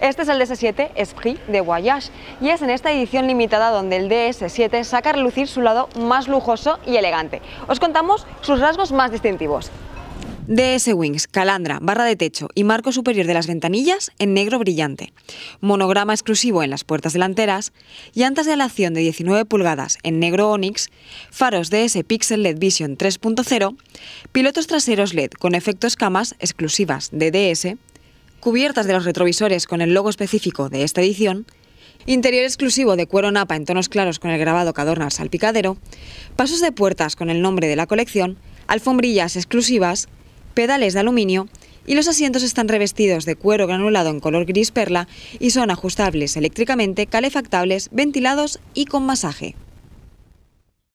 Este es el DS7 Esprit de Voyage y es en esta edición limitada donde el DS7 saca a relucir su lado más lujoso y elegante. Os contamos sus rasgos más distintivos. DS Wings, calandra, barra de techo y marco superior de las ventanillas en negro brillante. Monograma exclusivo en las puertas delanteras, llantas de alación de 19 pulgadas en negro Onyx, faros DS Pixel LED Vision 3.0, pilotos traseros LED con efectos camas exclusivas de DS, cubiertas de los retrovisores con el logo específico de esta edición, interior exclusivo de cuero napa en tonos claros con el grabado que adorna el salpicadero, pasos de puertas con el nombre de la colección, alfombrillas exclusivas, pedales de aluminio y los asientos están revestidos de cuero granulado en color gris perla y son ajustables eléctricamente, calefactables, ventilados y con masaje.